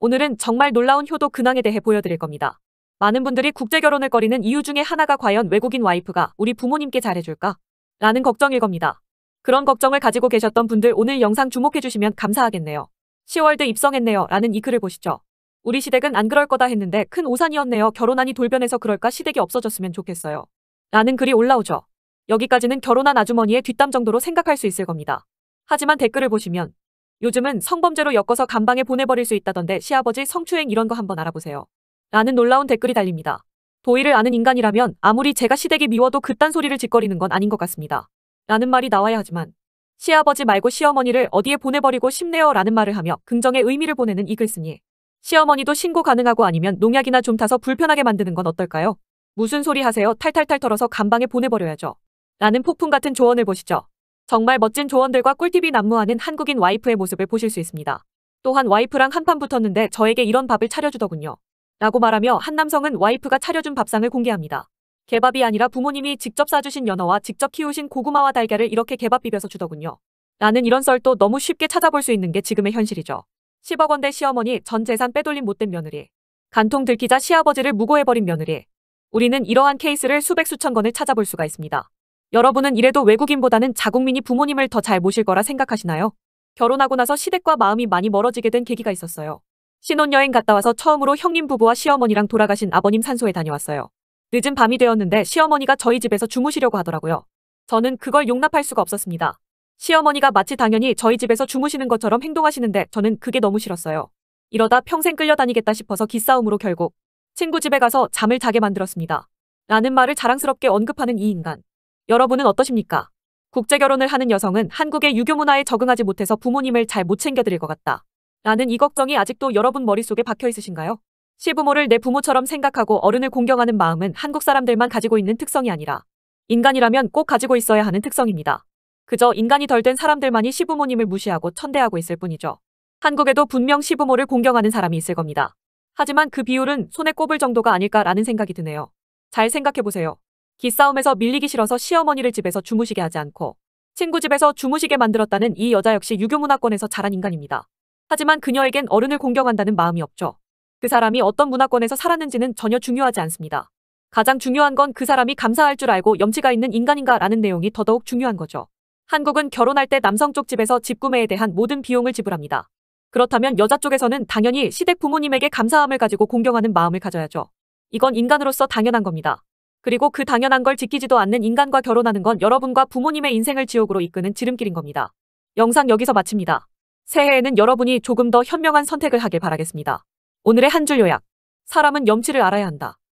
오늘은 정말 놀라운 효도 근황에 대해 보여드릴 겁니다. 많은 분들이 국제 결혼을 꺼리는 이유 중에 하나가 과연 외국인 와이프가 우리 부모님께 잘해줄까? 라는 걱정일 겁니다. 그런 걱정을 가지고 계셨던 분들 오늘 영상 주목해주시면 감사하겠네요. 10월드 입성했네요 라는 이 글을 보시죠. 우리 시댁은 안 그럴 거다 했는데 큰 오산이었네요. 결혼하니 돌변해서 그럴까 시댁이 없어졌으면 좋겠어요. 라는 글이 올라오죠. 여기까지는 결혼한 아주머니의 뒷담 정도로 생각할 수 있을 겁니다. 하지만 댓글을 보시면 요즘은 성범죄로 엮어서 감방에 보내버릴 수 있다던데 시아버지 성추행 이런 거 한번 알아보세요. 라는 놀라운 댓글이 달립니다. 도의를 아는 인간이라면 아무리 제가 시댁이 미워도 그딴 소리를 짓거리는 건 아닌 것 같습니다. 라는 말이 나와야 하지만 시아버지 말고 시어머니를 어디에 보내버리고 싶네요 라는 말을 하며 긍정의 의미를 보내는 이글 쓰니 시어머니도 신고 가능하고 아니면 농약이나 좀 타서 불편하게 만드는 건 어떨까요? 무슨 소리 하세요 탈탈탈 털어서 감방에 보내버려야죠. 라는 폭풍 같은 조언을 보시죠. 정말 멋진 조언들과 꿀팁이 난무하는 한국인 와이프의 모습을 보실 수 있습니다. 또한 와이프랑 한판 붙었는데 저에게 이런 밥을 차려주더군요. 라고 말하며 한 남성은 와이프가 차려준 밥상을 공개합니다. 개밥이 아니라 부모님이 직접 싸주신 연어와 직접 키우신 고구마와 달걀을 이렇게 개밥 비벼서 주더군요. 라는 이런 썰도 너무 쉽게 찾아볼 수 있는 게 지금의 현실이죠. 10억 원대 시어머니 전 재산 빼돌린 못된 며느리. 간통 들키자 시아버지를 무고해버린 며느리. 우리는 이러한 케이스를 수백 수천 건을 찾아볼 수가 있습니다. 여러분은 이래도 외국인보다는 자국민이 부모님을 더 잘 모실 거라 생각하시나요? 결혼하고 나서 시댁과 마음이 많이 멀어지게 된 계기가 있었어요. 신혼여행 갔다 와서 처음으로 형님 부부와 시어머니랑 돌아가신 아버님 산소에 다녀왔어요. 늦은 밤이 되었는데 시어머니가 저희 집에서 주무시려고 하더라고요. 저는 그걸 용납할 수가 없었습니다. 시어머니가 마치 당연히 저희 집에서 주무시는 것처럼 행동하시는데 저는 그게 너무 싫었어요. 이러다 평생 끌려다니겠다 싶어서 기싸움으로 결국 친구 집에 가서 잠을 자게 만들었습니다. 라는 말을 자랑스럽게 언급하는 이 인간. 여러분은 어떠십니까? 국제결혼을 하는 여성은 한국의 유교 문화에 적응하지 못해서 부모님을 잘 못 챙겨드릴 것 같다. 라는 이 걱정이 아직도 여러분 머릿속에 박혀 있으신가요? 시부모를 내 부모처럼 생각하고 어른을 공경하는 마음은 한국 사람들만 가지고 있는 특성이 아니라 인간이라면 꼭 가지고 있어야 하는 특성입니다. 그저 인간이 덜 된 사람들만이 시부모님을 무시하고 천대하고 있을 뿐이죠. 한국에도 분명 시부모를 공경하는 사람이 있을 겁니다. 하지만 그 비율은 손에 꼽을 정도가 아닐까라는 생각이 드네요. 잘 생각해보세요. 기싸움에서 밀리기 싫어서 시어머니를 집에서 주무시게 하지 않고 친구 집에서 주무시게 만들었다는 이 여자 역시 유교 문화권에서 자란 인간입니다. 하지만 그녀에겐 어른을 공경한다는 마음이 없죠. 그 사람이 어떤 문화권에서 살았는지는 전혀 중요하지 않습니다. 가장 중요한 건 그 사람이 감사할 줄 알고 염치가 있는 인간인가 라는 내용이 더더욱 중요한 거죠. 한국은 결혼할 때 남성 쪽 집에서 집 구매에 대한 모든 비용을 지불합니다. 그렇다면 여자 쪽에서는 당연히 시댁 부모님에게 감사함을 가지고 공경하는 마음을 가져야죠. 이건 인간으로서 당연한 겁니다. 그리고 그 당연한 걸 지키지도 않는 인간과 결혼하는 건 여러분과 부모님의 인생을 지옥으로 이끄는 지름길인 겁니다. 영상 여기서 마칩니다. 새해에는 여러분이 조금 더 현명한 선택을 하길 바라겠습니다. 오늘의 한 줄 요약. 사람은 염치를 알아야 한다.